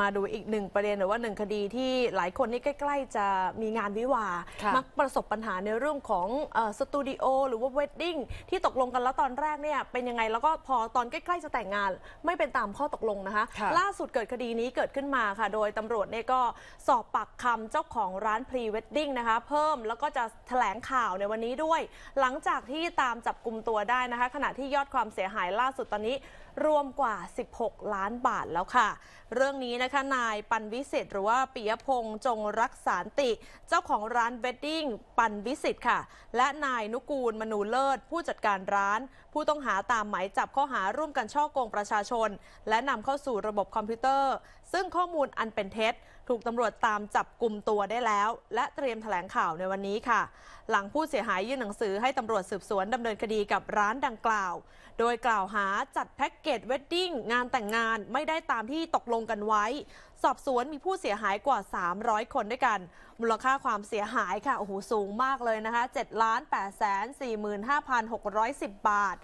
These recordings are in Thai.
มาดูอีกหนึ่งประเด็นหรือว่าหนึ่งคดีที่หลายคนนี่ใกล้ๆจะมีงานวิวาะมักประสบปัญหาในเรื่องของอสตูดิโอหรือว่าเวดดิ้งที่ตกลงกันแล้วตอนแรกเนี่ยเป็นยังไงแล้วก็พอตอนใกล้ๆจะแต่งงานไม่เป็นตามข้อตกลงนะคะคะล่าสุดเกิดคดีนี้เกิดขึ้นมาค่ะ โดยตำรวจเนี่ยก็สอบปากคำเจ้าของร้านพรีเวดดิ้งนะคะเพิ่มแล้วก็จะแถลงข่าวในวันนี้ด้วย หลังจากที่ตามจับกลุ่มตัวได้นะคะ ขณะที่ยอดความเสียหายล่าสุดตอนนี้รวมกว่า 16 ล้านบาทแล้วค่ะ เรื่องนี้นะคะ นายปันวิสิตหรือว่าปิยพงษ์จงรักสารติ เจ้าของร้านเวดดิ้งปันวิสิตค่ะ และนายนุกูลมนูเลิศผู้จัดการร้าน ผู้ต้องหาตามหมายจับข้อหาร่วมกันช่อโกงประชาชน และนำเข้าสู่ระบบคอมพิวเตอร์ ซึ่งข้อมูลอันเป็นเท็จถูกตำรวจตามจับกลุ่มตัวได้แล้วและเตรียมถแถลงข่าวในวันนี้ค่ะ หลังผู้เสียหายยื่นหนังสือให้ตำรวจสืบสวนดำเนินคดีกับร้านดังกล่าว โดยกล่าวหาจัดแพ็กเกจเวดดิ้งงานแต่งงานไม่ได้ตามที่ตกลงกันไว้ สอบสวนมีผู้เสียหายกว่า 300 คนด้วยกัน มูลค่าความเสียหายค่ะโอ้โหสูงมากเลยนะคะ7ล้าน8 4 5 6 1 0 บาท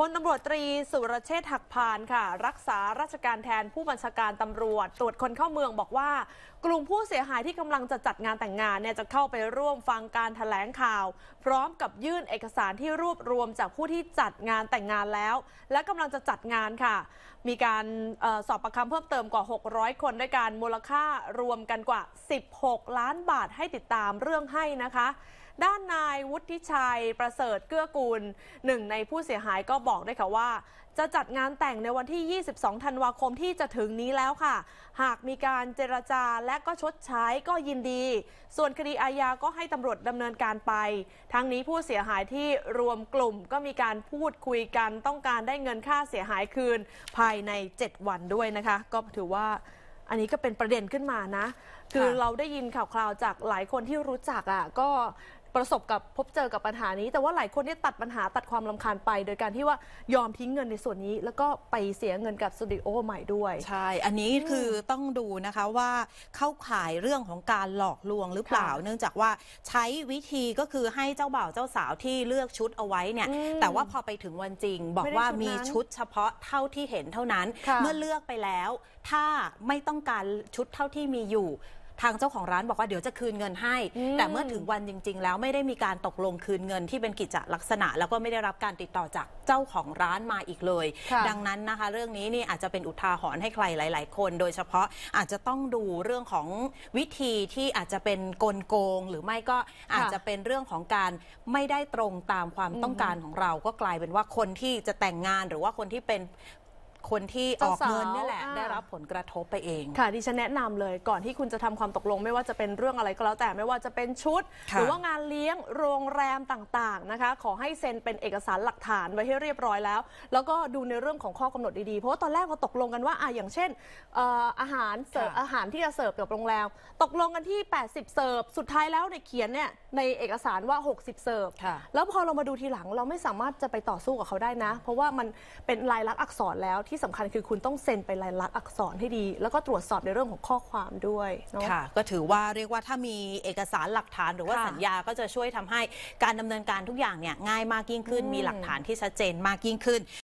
พลตำรวจตรีสุรเชษฐ์หักพานค่ะ รักษาราชการแทนผู้บัญชาการตำรวจ ตรวจคนเข้าเมืองบอกว่า กลุ่มผู้เสียหายที่กำลังจะจัดงานแต่งงานเนี่ยจะเข้าไปร่วมฟังการถแถลงข่าว พร้อมกับยื่นเอกสารที่รวบรวมจากผู้ที่จัดงานแต่งงานแล้ว และกำลังจะจัดงานค่ะ มีการออสอบประคำเพิ่มเติมกว่า 600 คนด้วยกันมูลค่ารวมกันกว่า 16 ล้านบาทให้ติดตามเรื่องให้นะคะด้านนายวุฒิชัยประเสริฐเกื้อกูลหนึ่ง ในผู้เสียหายก็บอกได้ค่ะว่า จะจัดงานแต่งในวันที่ 22 ธันวาคมที่จะถึงนี้แล้วค่ะ หากมีการเจรจาและก็ชดใช้ก็ยินดี ส่วนคดีอาญาก็ให้ตำรวจดำเนินการไป ทั้งนี้ผู้เสียหายที่รวมกลุ่มก็มีการพูดคุยกัน ต้องการได้เงินค่าเสียหายคืนภายใน 7 วันด้วยนะคะ ก็ถือว่าอันนี้ก็เป็นประเด็นขึ้นมานะคือเราได้ยินข่าวคราวจากหลายคนที่รู้จักอะ่ะ ก็ประสบกับพบเจอกับปัญหานี้แต่ว่าหลายคนเนี่ยตัดปัญหาตัดความลำคาญไป โดยการที่ว่ายอมทิ้งเงินในส่วนนี้ แล้วก็ไปเสียเงินกับสตูดิโอใหม่ด้วยใช่ อันนี้คือต้องดูนะคะว่าเข้าข่ายเรื่องของการหลอกลวงหรือเปล่า เนื่องจากว่าใช้วิธีก็คือให้เจ้าบ่าวเจ้าสาวที่เลือกชุดเอาไว้เนี่ยแต่ว่าพอไปถึงวันจริง บอกว่ามีชุดเฉพาะเท่าที่เห็นเท่านั้นเมื่อเลือกไปแล้ว ถ้าไม่ต้องการชุดเท่าที่มีอยู่ทางเจ้าของร้านบอกว่าเดี๋ยวจะคืนเงินให้ แต่เมื่อถึงวันจริงๆ แล้วไม่ได้มีการตกลงคืนเงินที่เป็นกิจลักษณะ แล้วก็ไม่ได้รับการติดต่อจากเจ้าของร้านมาอีกเลย ดังนั้นนะคะเรื่องนี้นี่อาจจะเป็นอุทาหรณ์ให้ใครหลายๆคน โดยเฉพาะอาจจะต้องดูเรื่องของวิธีที่อาจจะเป็นกลโกง หรือไม่ก็อาจจะเป็นเรื่องของการไม่ได้ตรงตามความต้องการของเราก็กลายเป็นว่าคนที่จะแต่งงานหรือว่าคนที่เป็นคนที่ออกเงินนี่แหละได้รับผลกระทบไปเองค่ะดิฉันแนะนำเลยก่อนที่คุณจะทำความตกลงไม่ว่าจะเป็นเรื่องอะไรก็แล้ว แต่ไม่ว่าจะเป็นชุด หรือว่างานเลี้ยงโรงแรมต่างๆนะคะขอให้เซ็นเป็นเอกสารหลักฐานไว้ให้เรียบร้อยแล้วแล้วก็ดูในเรื่องของข้อกำหนดดีๆเพราะว่าตอนแรกเราตกลงกันว่าอ่ะอย่างเช่นออาหารเสิร์ฟอาหารที่จะเสิร์ฟกับโรงแรมตกลงกันที่80เสิร์ฟสุดท้ายแล้วในเขียนเนี่ยในเอกสารว่า60เสิร์ฟแล้วพอเรามาดูทีหลังเราไม่สามารถจะไปต่อสู้กับเขาได้นะ เพราะว่ามันเป็นลายลักษณ์อักษรแล้วที่ที่สำคัญคือคุณต้องเซ็นไปลายลักษณ์อักษรให้ดี แล้วก็ตรวจสอบในเรื่องของข้อความด้วยค่ะก็ถือว่าเรียกว่าถ้ามีเอกสารหลักฐานหรือว่าสัญญาก็จะช่วยทำให้การดำเนินการทุกอย่างเนี่ย ง่ายมากยิ่งขึ้นมีหลักฐานที่ชัดเจนมากยิ่งขึ้น